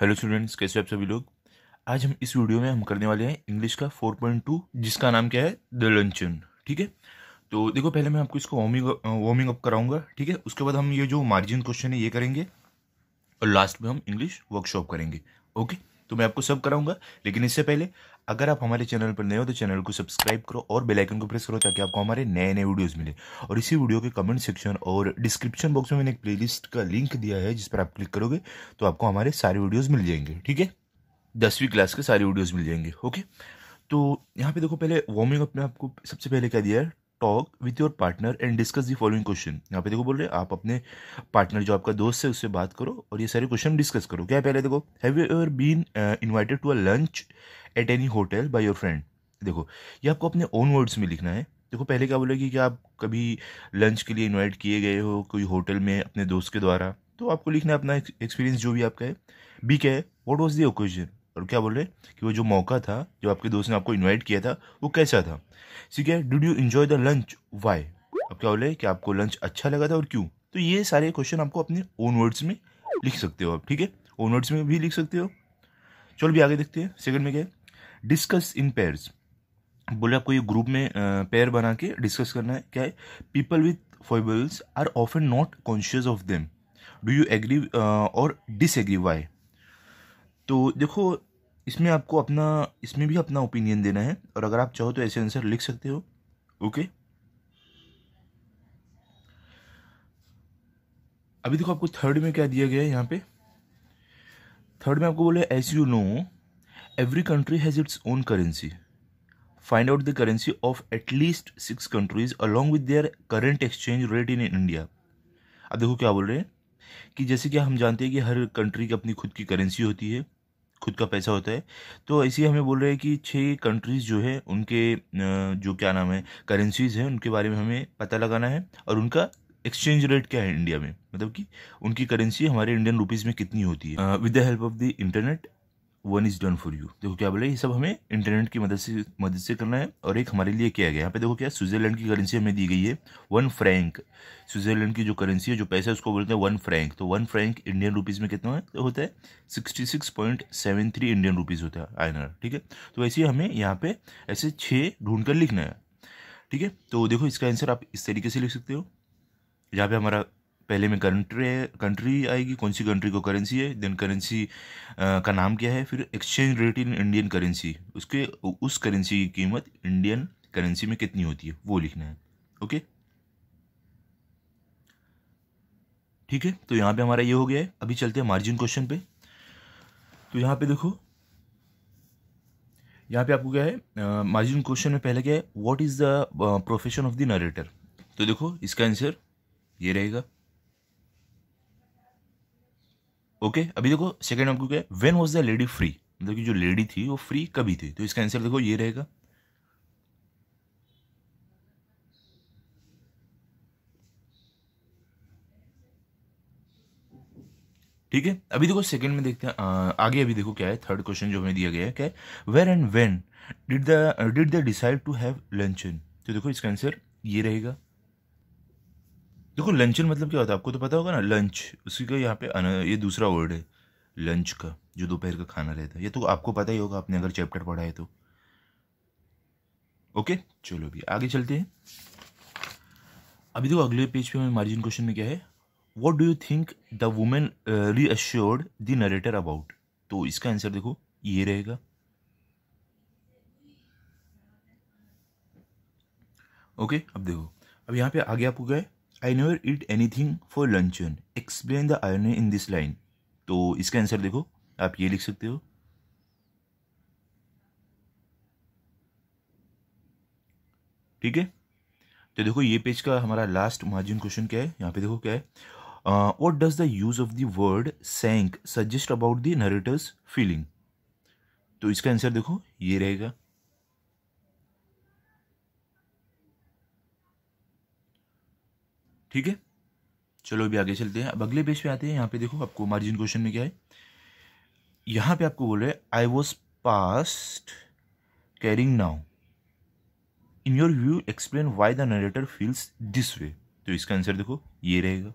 Hello students कैसे आप सभी लोग आज हम इस वीडियो में हम करने वाले हैं इंग्लिश का 4.2 जिसका नाम क्या है द लंचन ठीक है तो देखो पहले मैं आपको इसको वार्मिंग वार्मिंग अप कराऊंगा ठीक है उसके बाद हम ये जो मार्जिन क्वेश्चन है ये करेंगे और लास्ट में हम इंग्लिश वर्कशॉप करेंगे ओके तो मैं आपको सब कराऊंगा लेकिन इससे पहले अगर आप हमारे चैनल पर नए हो तो चैनल को सब्सक्राइब करो और बेल आइकन को प्रेस करो ताकि आपको हमारे नए नए वीडियोस मिले और इसी वीडियो के कमेंट सेक्शन और डिस्क्रिप्शन बॉक्स में मैंने एक प्लेलिस्ट का लिंक दिया है जिस पर आप क्लिक करोगे तो आपको हमारे सारे वीडियोज़ मिल जाएंगे ठीक है दसवीं क्लास के सारे वीडियोज़ मिल जाएंगे ओके तो यहाँ पे देखो पहले वार्मिंग अप में आपको सबसे पहले क्या दिया है talk with your partner and discuss the following question यहाँ पे देखो बोल रहे आप अपने पार्टनर जो आपका दोस्त है उससे बात करो और ये सारे क्वेश्चन डिस्कस करो क्या पहले देखो have you ever been invited to a lunch at any hotel by your friend देखो ये आपको अपने ओन वर्ड्स में लिखना है देखो पहले क्या बोलेगी कि आप कभी लंच के लिए इन्वाइट किए गए हो कोई होटल में अपने दोस्त के द्वारा तो आपको लिखना है अपना एक्सपीरियंस जो भी आपका है बी क्या है वॉट वॉज दी ओकेजन और क्या बोल रहे कि वो जो मौका था जो आपके दोस्त ने आपको इन्वाइट किया था वो कैसा था ठीक है did you enjoy the lunch why अब क्या बोले कि आपको लंच अच्छा लगा था और क्यों तो ये सारे क्वेश्चन आपको अपने ओन वर्ड्स में लिख सकते हो आप ठीक है ओन वर्ड्स में भी लिख सकते हो चलो भी आगे देखते हैं सेकंड में क्या है डिस्कस इन पेयर्स बोले आपको ये ग्रुप में पेयर बना के डिस्कस करना है क्या है people with foibles are often not conscious of them do you agree or disagree why तो देखो इसमें आपको अपना इसमें भी अपना ओपिनियन देना है और अगर आप चाहो तो ऐसे आंसर लिख सकते हो ओके अभी देखो आपको थर्ड में क्या दिया गया है यहाँ पे थर्ड में आपको बोले as you know every country has its own currency find out the currency of at least six countries along with their current exchange rate in India अब देखो क्या बोल रहे हैं कि जैसे कि हम जानते हैं कि हर कंट्री की अपनी खुद की करेंसी होती है खुद का पैसा होता है तो ऐसे हमें बोल रहे हैं कि छः कंट्रीज़ जो है उनके जो क्या नाम है करेंसीज़ हैं उनके बारे में हमें पता लगाना है और उनका एक्सचेंज रेट क्या है इंडिया में मतलब कि उनकी करेंसी हमारे इंडियन रुपीज़ में कितनी होती है with the help of the internet one is done for you देखो क्या बोला ये सब हमें इंटरनेट की मदद से मदद से करना है और एक हमारे लिए किया गया यहाँ पे देखो क्या स्विट्जरलैंड की करेंसी हमें दी गई है वन फ्रैंक स्विट्जरलैंड की जो करेंसी है जो पैसा है उसको बोलते हैं वन फ्रैंक तो वन फ्रैंक इंडियन रुपीज़ में कितना है तो होता है sixty six point seven three Indian rupees होता है आयनर ठीक है तो ही हमें यहाँ पर ऐसे छः ढूंढ कर लिखना है ठीक है तो देखो इसका आंसर आप इस तरीके से लिख सकते हो यहाँ पे हमारा पहले में कंट्री है कंट्री आएगी कौन सी कंट्री को करेंसी है देन करेंसी का नाम क्या है फिर exchange rate in Indian currency उसके उस करेंसी की कीमत इंडियन करेंसी में कितनी होती है वो लिखना है ओके ठीक है तो यहाँ पे हमारा ये हो गया है अभी चलते हैं मार्जिन क्वेश्चन पे तो यहाँ पे देखो यहाँ पे आपको क्या है मार्जिन क्वेश्चन में पहले क्या है what is the profession of the narrator तो देखो इसका आंसर ये रहेगा ओके okay, अभी देखो सेकेंड एमसीक्यू क्या है when was the lady free मतलब कि जो लेडी थी वो फ्री कभी थी तो इसका आंसर देखो ये रहेगा ठीक है अभी देखो सेकंड में देखते हैं आ, आगे अभी देखो क्या है थर्ड क्वेश्चन जो हमें दिया गया है क्या है where and when did the did the decide to have luncheon तो देखो इसका आंसर ये रहेगा देखो लंचन मतलब क्या होता है आपको तो पता होगा ना लंच उसी का यहाँ पे ये दूसरा वर्ड है लंच का जो दोपहर का खाना रहता है ये तो आपको पता ही होगा आपने अगर चैप्टर पढ़ा है तो ओके चलो अभी आगे चलते हैं अभी देखो अगले पेज पे हमें मार्जिन क्वेश्चन में क्या है what do you think the women assured the narrator about तो इसका आंसर देखो ये रहेगा ओके okay, अब देखो अब यहाँ पे आगे आपको क्या है I never eat anything for luncheon explain the irony in this line तो इसका आंसर देखो आप ये लिख सकते हो ठीक है तो देखो ये पेज का हमारा लास्ट मार्जिन क्वेश्चन क्या है यहाँ पे देखो क्या है what does the use of the word sank suggest about the narrator's feeling तो इसका आंसर देखो ये रहेगा ठीक है चलो अभी आगे चलते हैं अब अगले पेज पे आते हैं यहाँ पे देखो आपको मार्जिन क्वेश्चन में क्या है यहाँ पे आपको बोल रहे हैं I was past caring now in your view explain why the narrator feels this way तो इसका आंसर देखो ये रहेगा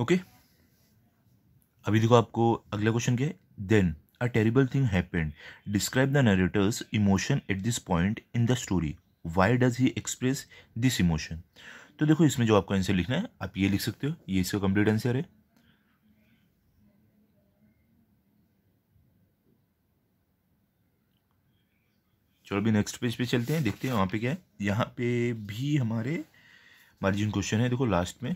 ओके okay? अभी देखो आपको अगला क्वेश्चन क्या है then a terrible thing happened. Describe the narrator's emotion at this point in the story. Why does he express this emotion? तो देखो इसमें जो आपको आंसर लिखना है आप ये लिख सकते हो ये इसका कंप्लीट आंसर है चलो भी नेक्स्ट पेज पे चलते हैं देखते हैं वहां पे क्या है यहाँ पे भी हमारे मार्जिन क्वेश्चन है देखो लास्ट में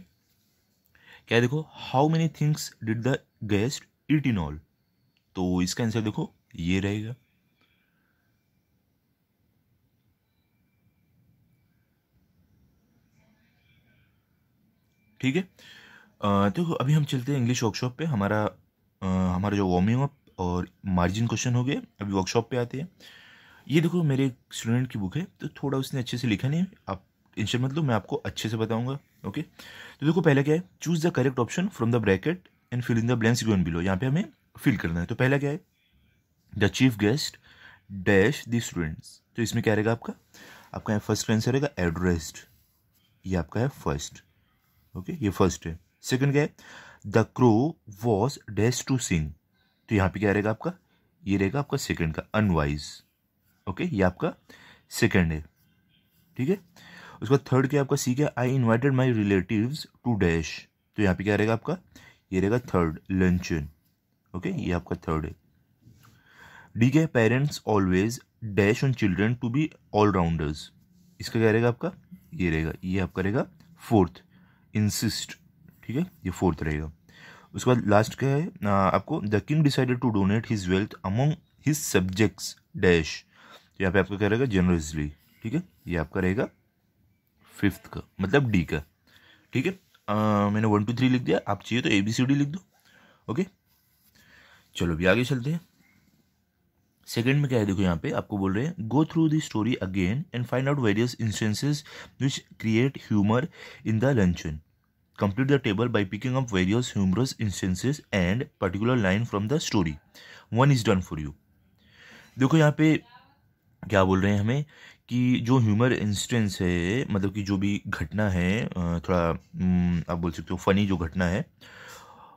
क्या है देखो how many things did the guest it in all तो इसका आंसर देखो ये रहेगा ठीक है तो अभी हम चलते हैं इंग्लिश वर्कशॉप पे हमारा आ, हमारा जो वार्मिंग अप और मार्जिन क्वेश्चन हो गए अभी वर्कशॉप पे आते हैं ये देखो मेरे एक स्टूडेंट की बुक है तो थोड़ा उसने अच्छे से लिखा नहीं है आप इंशर मत लो मैं आपको अच्छे से बताऊंगा ओके तो देखो पहले क्या है choose the correct option from the bracket and fill in the blanks given below यहाँ पे हमें फिल करना है तो पहला क्या है the chief guest dash the students तो इसमें क्या रहेगा आपका आपका यहाँ फर्स्ट आंसर रहेगा एड्रेस्ड ये आपका है फर्स्ट ओके ये फर्स्ट है सेकंड क्या है the crow was dash to sing तो यहाँ पे क्या रहेगा आपका ये रहेगा आपका सेकंड का अनवाइज ओके ये आपका सेकंड है ठीक है उसके बाद थर्ड क्या आपका सी क्या I invited my relative to dash तो यहाँ पे क्या रहेगा आपका ये रहेगा थर्ड लंचन ओके ये आपका थर्ड है डी के parents always dash on children to be allrounders इसका क्या रहेगा आपका ये रहेगा ये आपका रहेगा फोर्थ इंसिस्ट ठीक है ये फोर्थ रहेगा उसके बाद लास्ट क्या है आ, आपको the king decided to donate his wealth among his subjects dash यहाँ पे आपका क्या रहेगा जनरसली ठीक है ये आपका रहेगा फिफ्थ का मतलब डी का ठीक है मैंने वन टू थ्री लिख दिया आप चाहिए तो ए बी सी डी लिख दो ओके okay? चलो भी आगे चलते हैं सेकेंड में क्या है देखो यहाँ पे आपको बोल रहे हैं go through the story again and find out various instances which create humour in the luncheon complete the table by picking up various humorous instances and particular line from the story one is done for you देखो यहाँ पे क्या बोल रहे हैं हमें कि जो ह्यूमर इंस्टेंस है मतलब कि जो भी घटना है थोड़ा हम्म, आप बोल सकते हो फनी जो घटना है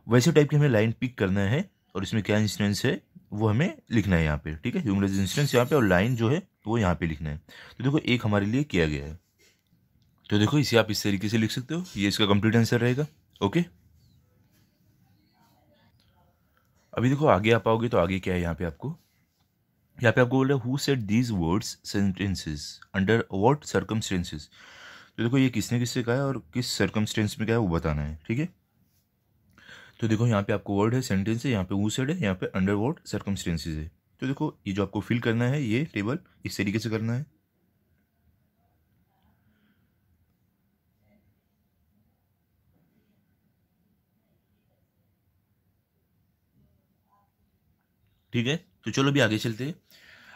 वैसे टाइप की हमें लाइन पिक करना है और इसमें क्या इंसिडेंस है वो हमें लिखना है यहाँ पे ठीक है ह्यूमन इंसिडेंस यहाँ पे और लाइन जो है वो यहाँ पे लिखना है तो देखो एक हमारे लिए किया गया है तो देखो इसे आप इस तरीके से लिख सकते हो ये इसका कंप्लीट आंसर रहेगा ओके अभी देखो आगे आ पाओगे तो आगे क्या है यहाँ पे आपको यहाँ पे आपको बोल रहे who said these words sentences under what circumstances तो देखो ये किसने किससे कहा है और किस सर्कमस्टेंस में क्या है वो बताना है ठीक है तो देखो यहाँ पे आपको वर्ड है सेंटेंस है यहाँ पे ऊ सेड है यहाँ पे अंडर वर्ड सर्कमस्टेंसेज है तो देखो ये जो आपको फिल करना है ये टेबल इस तरीके से करना है ठीक है तो चलो अभी आगे चलते हैं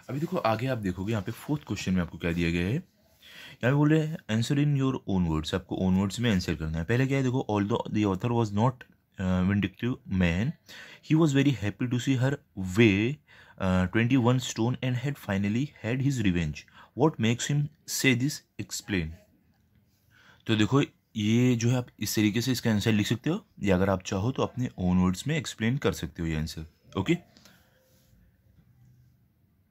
अभी देखो आगे आप देखोगे यहाँ पे फोर्थ क्वेश्चन में आपको क्या दिया गया है यहाँ पे बोल रहे हैं answer in your own words आपको ओन वर्ड्स में आंसर करना है पहले क्या है देखो although the author was not uh, vindictive man. He was very happy to see her weigh uh, 21 stone and had finally had his revenge. What makes him say this? Explain. तो देखो ये जो है आप इस तरीके से इसका आंसर लिख सकते हो या अगर आप चाहो तो अपने ओन वर्ड्स में एक्सप्लेन कर सकते हो ये आंसर ओके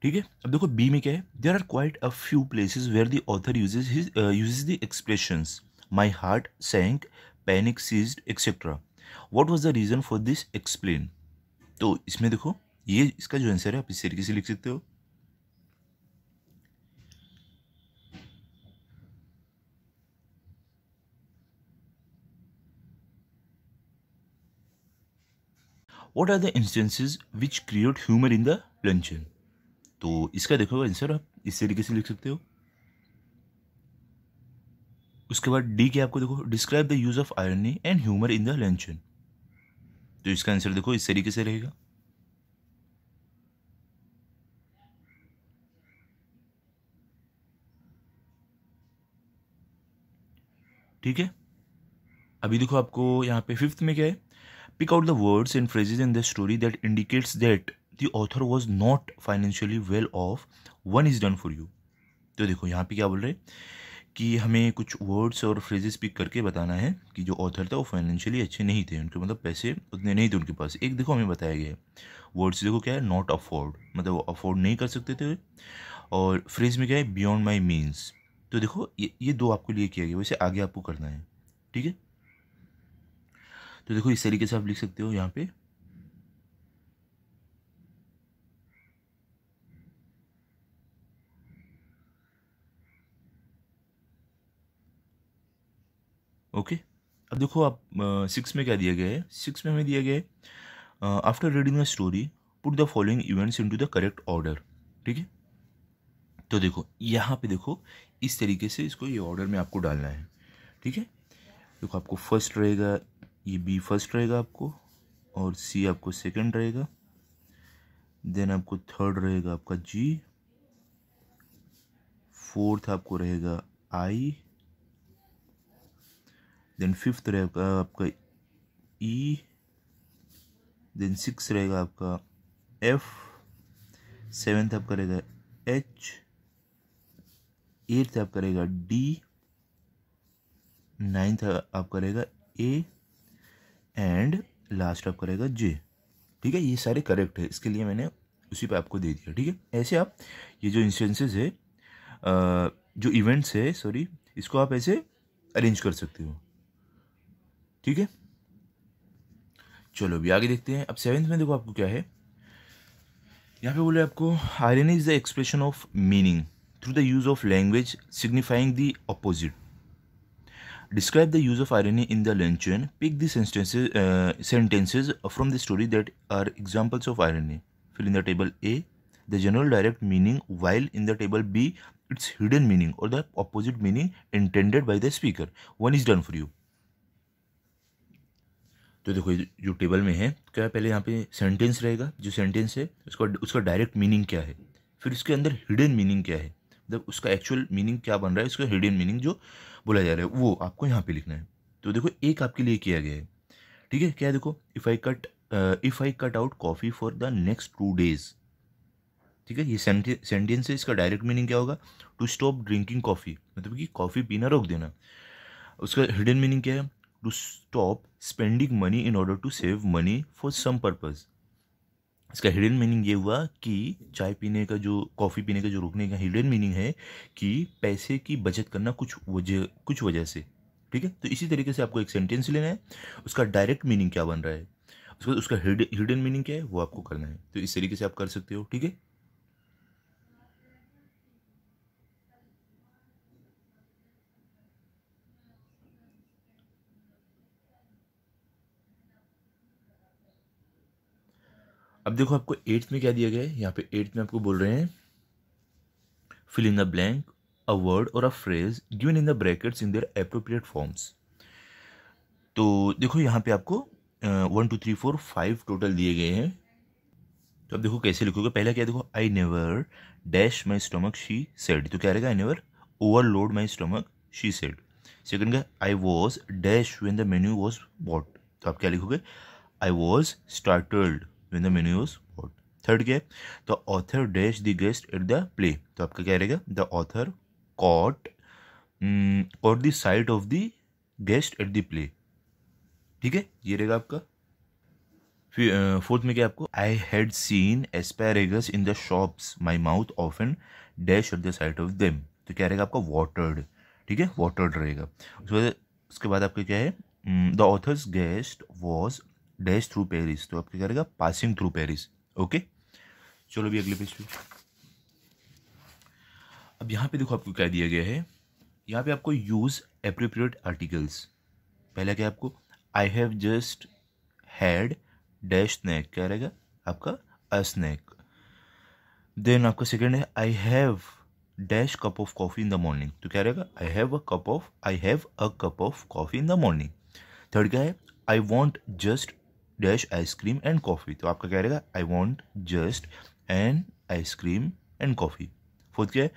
ठीक है अब देखो बी में क्या है there are quite a few places where the author uses uses the expressions my heart sank panic seized etcetera what was the reason for this explain तो इसमें देखो ये इसका जो आंसर है आप इस तरीके से लिख सकते हो what are the instances which create humour in the luncheon तो इसका देखो आंसर आप इस तरीके से लिख सकते हो उसके बाद डी के आपको देखो describe the use of irony and humour in the luncheon तो इसका आंसर देखो इस तरीके से रहेगा ठीक है अभी देखो आपको यहाँ पे फिफ्थ में क्या है pick out the words and phrases in the story that indicates that the author was not financially well off one is done for you तो देखो यहाँ पे क्या बोल रहे हैं कि हमें कुछ वर्ड्स और फ्रेजेस पिक करके बताना है कि जो ऑथर था वो फाइनेंशियली अच्छे नहीं थे उनके मतलब पैसे उतने नहीं थे उनके पास एक देखो हमें बताया गया है वर्ड्स देखो क्या है नॉट अफोर्ड मतलब वो अफोर्ड नहीं कर सकते थे और फ्रेज में क्या है बियॉन्ड माई मीन्स तो देखो ये ये दो आपके लिए किया गया वैसे आगे आपको करना है ठीक है तो देखो इस तरीके से आप लिख सकते हो यहाँ पे ओके अब देखो आप सिक्स में क्या दिया गया है सिक्स में हमें दिया गया है after reading a story put the following events into the correct order ठीक है तो देखो यहाँ पे देखो इस तरीके से इसको ये ऑर्डर में आपको डालना है ठीक है देखो आपको फर्स्ट रहेगा ये बी फर्स्ट रहेगा आपको और सी आपको सेकेंड रहेगा देन आपको थर्ड रहेगा आपका जी फोर्थ आपको रहेगा आई देन फिफ्थ रहेगा आपका ई देन सिक्स रहेगा आपका एफ सेवेंथ आपका रहेगा एच एट्थ आपका रहेगा डी नाइन्थ आपका रहेगा ए एंड लास्ट आपका रहेगा जे ठीक है ये सारे करेक्ट है इसके लिए मैंने उसी पे आपको दे दिया ठीक है ऐसे आप ये जो इंस्टेंसेस है जो इवेंट्स है सॉरी इसको आप ऐसे अरेंज कर सकते हो ठीक है चलो अभी आगे देखते हैं अब सेवेंथ में देखो आपको क्या है यहाँ पे बोले आपको irony is the expression of meaning through the use of language signifying the opposite describe the use of irony in the lunch pick sentences from the story that are examples of irony fill in the table A the general direct meaning while in the table B its hidden meaning और the opposite meaning intended by the speaker one is done for you तो देखो जो table में है क्या पहले यहाँ पे सेंटेंस रहेगा जो सेंटेंस है उसका उसका डायरेक्ट मीनिंग क्या है फिर उसके अंदर हिडन मीनिंग क्या है मतलब उसका एक्चुअल मीनिंग क्या बन रहा है उसका हिडन मीनिंग जो बोला जा रहा है वो आपको यहाँ पे लिखना है तो देखो एक आपके लिए किया गया है ठीक है क्या है देखो if I cut if I cut out coffee for the next two days ठीक है ये सेंटेंस है इसका डायरेक्ट मीनिंग क्या होगा टू स्टॉप ड्रिंकिंग कॉफ़ी मतलब कि कॉफ़ी पीना रोक देना उसका हिडन मीनिंग क्या है to stop spending money in order to save money for some purpose इसका हिडन मीनिंग ये हुआ कि चाय पीने का जो कॉफ़ी पीने का जो रुकने का हिडन मीनिंग है कि पैसे की बचत करना कुछ वजह कुछ वजह से ठीक है तो इसी तरीके से आपको एक सेंटेंस लेना है उसका डायरेक्ट मीनिंग क्या बन रहा है उसका उसका हिडन मीनिंग क्या है वो आपको करना है तो इस तरीके से आप कर सकते हो ठीक है अब देखो आपको एट्थ में क्या दिया गया है यहाँ पे एट्थ में आपको बोल रहे हैं fill in the blank a word और a phrase given in the brackets in their appropriate forms तो देखो यहाँ पे आपको one two three four five total दिए गए हैं तो अब देखो कैसे लिखोगे पहला क्या देखो I never dash my stomach she said तो क्या रहेगा I never overload my stomach she said second का I was dash when the menu was bought तो आप क्या लिखोगे I was startled in the menu spot third क्या है the author dash the guest at the play तो आपका क्या रहेगा the author caught caught the sight of the guest at the play ठीक है ये रहेगा आपका फोर्थ में क्या आपको I had seen asparagus in the shops my mouth of an dash at the side of them तो क्या रहेगा आपका वाटर्ड ठीक है वाटर्ड रहेगा उसके बाद उसके बाद आपका क्या है the author's guest was dash through Paris तो आप क्या करेगा पासिंग थ्रू पेरिस ओके चलो भी अगले पेज पे अब यहाँ पे देखो आपको क्या दिया गया है यहाँ पे आपको यूज़ अप्रोप्रिएट आर्टिकल्स पहला क्या आपको I have just had dash snack क्या रहेगा आपका अ स्नैक देन आपका सेकेंड है I have dash cup of coffee in the morning तो क्या रहेगा I have a cup of I have a cup of coffee in the morning third क्या है I want just dash ice cream and coffee तो आपका क्या रहेगा I want just an ice cream and coffee fourth क्या है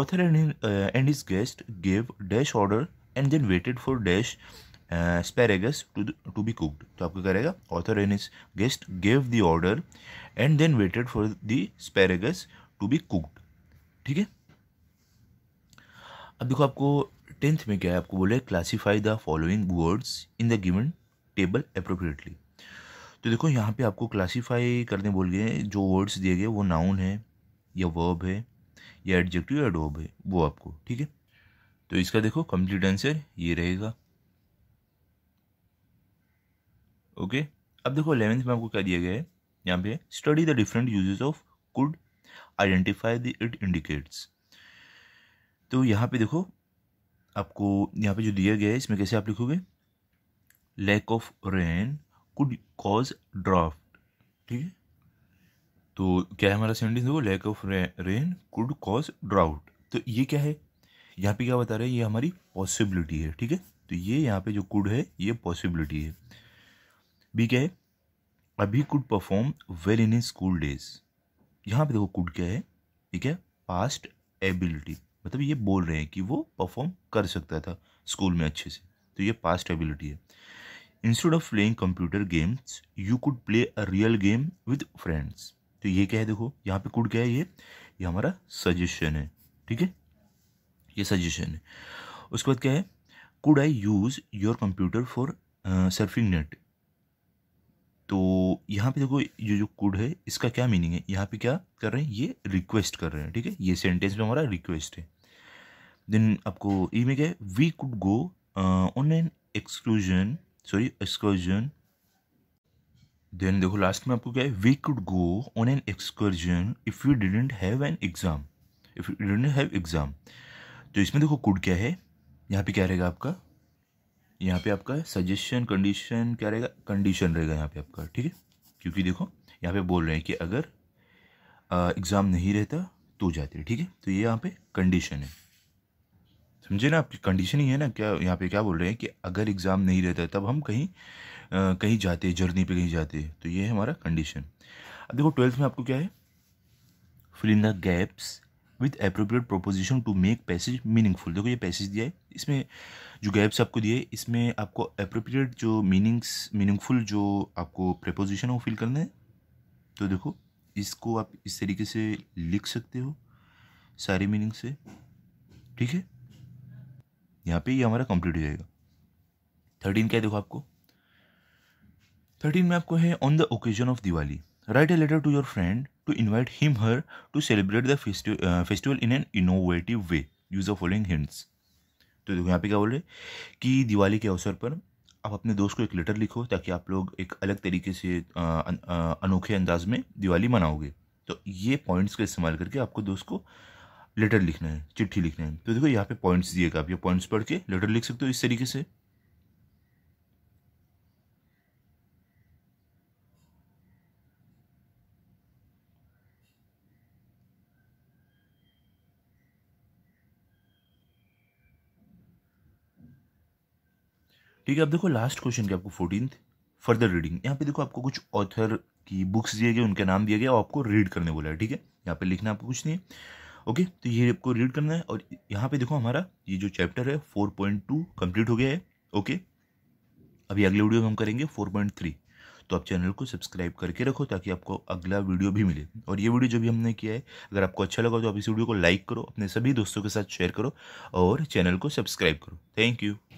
author and and his guest gave dash order and then waited for dash asparagus to to be cooked तो आपका क्या रहेगा author and his guest gave the order and then waited for the asparagus to be cooked ठीक है अब देखो आपको tenth में क्या है आपको बोले classify the following words in the given table appropriately तो देखो यहाँ पे आपको क्लासीफाई करने बोल गए जो वर्ड्स दिए गए वो नाउन है या वर्ब है या एडजेक्टिव या डोब है वो आपको ठीक है तो इसका देखो कंप्लीट आंसर ये रहेगा ओके अब देखो अलेवेंथ में आपको क्या दिया गया है यहाँ पे study the different usages of could identify the it indicates तो यहाँ पे देखो आपको यहाँ पे जो दिया गया है इसमें कैसे आप लिखोगे lack of rain could cause drought ठीक है तो क्या है हमारा सेंटेंस है वो lack of rain could cause drought तो ये क्या है यहाँ पे क्या बता रहे हैं ये हमारी पॉसिबिलिटी है ठीक है तो ये यहाँ पे जो कुड है ये पॉसिबिलिटी है बी क्या है अभी could perform well in in school days यहाँ पे देखो कुड क्या है ठीक है पास्ट एबिलिटी मतलब ये बोल रहे हैं कि वो परफॉर्म कर सकता था स्कूल में अच्छे से तो ये पास्ट एबिलिटी है instead of playing computer games you could play a real game with friends तो ये क्या है देखो यहाँ पे कुड क्या है ये ये हमारा सजेशन है ठीक है ये सजेशन है उसके बाद क्या है could I use your computer for surfing net तो यहाँ पे देखो ये जो कुड है इसका क्या मीनिंग है यहाँ पे क्या कर रहे हैं ये रिक्वेस्ट कर रहे हैं ठीक है ये सेंटेंस में हमारा रिक्वेस्ट है देन आपको ई में क्या है we could go on an exclusion sorry excursion then देखो लास्ट में आपको क्या है we could go on an excursion if you didn't have an exam if you didn't have exam तो इसमें देखो कुड क्या है यहाँ पे क्या रहेगा आपका यहाँ पे आपका सजेशन कंडीशन क्या रहेगा कंडीशन रहेगा यहाँ पे आपका ठीक है क्योंकि देखो यहाँ पे बोल रहे हैं कि अगर एग्ज़ाम नहीं रहता तो जाते ठीक है तो ये यहाँ पे कंडीशन है समझे ना आपकी कंडीशन ही है ना क्या यहाँ पे क्या बोल रहे हैं कि अगर एग्ज़ाम नहीं रहता तब हम कहीं आ, कहीं जाते जर्नी पे कहीं जाते तो ये है हमारा कंडीशन अब देखो ट्वेल्थ में आपको क्या है fill in the gaps with appropriate preposition to make passage meaningful देखो ये पैसेज दिया है इसमें जो गैप्स आपको दिए इसमें आपको अप्रोप्रिएट जो मीनिंग्स मीनिंगफुल जो आपको प्रपोजिशन है वो फिल करना है तो देखो इसको आप इस तरीके से लिख सकते हो सारी मीनिंग से ठीक है यहाँ पे ये हमारा कंप्लीट हो जाएगा थर्टीन क्या देखो आपको थर्टीन में आपको है on the occasion of Diwali write a letter to your friend to invite him her to celebrate the festival in an innovative way use the following hints तो देखो यहाँ पे क्या बोल रहे कि दिवाली के अवसर पर आप अपने दोस्त को एक लेटर लिखो ताकि आप लोग एक अलग तरीके से uh, uh, अनोखे अंदाज में दिवाली मनाओगे तो ये पॉइंट्स का इस्तेमाल करके आपको दोस्त को लेटर लिखना है चिट्ठी लिखना है तो देखो यहाँ पे पॉइंट्स दिएगा आप ये पॉइंट्स पढ़ के लेटर लिख सकते हो इस तरीके से ठीक है अब देखो लास्ट क्वेश्चन के आपको फोर्टीन फर्दर रीडिंग यहाँ पे देखो आपको कुछ ऑथर की बुक्स दिए गए उनके नाम दिए गए और आपको रीड करने बोला है ठीक है यहाँ पे लिखना आपको कुछ नहीं है ओके तो ये आपको रीड करना है और यहाँ पे देखो हमारा ये जो चैप्टर है फोर पॉइंट टू कम्प्लीट हो गया है ओके अभी अगले वीडियो में हम करेंगे फोर पॉइंट थ्री तो आप चैनल को सब्सक्राइब करके रखो ताकि आपको अगला वीडियो भी मिले और ये वीडियो जो भी हमने किया है अगर आपको अच्छा लगा तो आप इस वीडियो को लाइक करो अपने सभी दोस्तों के साथ शेयर करो और चैनल को सब्सक्राइब करो थैंक यू